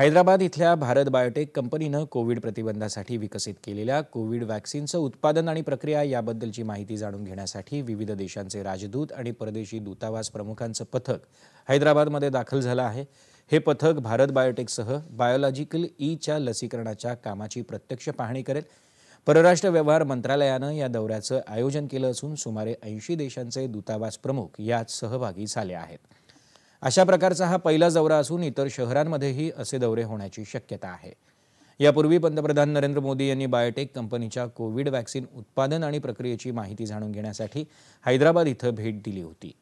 हैदराबाद इथल्या भारत बायोटेक कंपनीनं कोविड प्रतिबंधासाठी विकसित केलेल्या कोविड वॅक्सिनचं उत्पादन आणि प्रक्रिया याबद्दलची माहिती जाणून घेण्यासाठी विविध देशांचे राजदूत आणि परदेशी दूतावास प्रमुखांचं पथक हैदराबादमध्ये दाखल झालं आहे हे पथक भारत बायोटेकसह बायोलॉजिकल ईच्या लसीकरणाच्या कामाची प्रत्यक्ष पाहणी करेल परराष्ट्र व्यवहार मंत्रालयानं या दौऱ्याचं आयोजन केलं असून सुमारे ऐंशी देशांचे दूतावास प्रमुख यात सहभागी झाले आहेत अशा प्रकारचा हा पहिला दौरा असून इतर शहरांमध्येही असे दौरे होण्याची शक्यता आहे यापूर्वी पंतप्रधान नरेंद्र मोदी यांनी बायोटेक कंपनीच्या कोविड वॅक्सिन उत्पादन आणि प्रक्रियेची माहिती जाणून घेण्यासाठी हैदराबाद इथं भेट दिली होती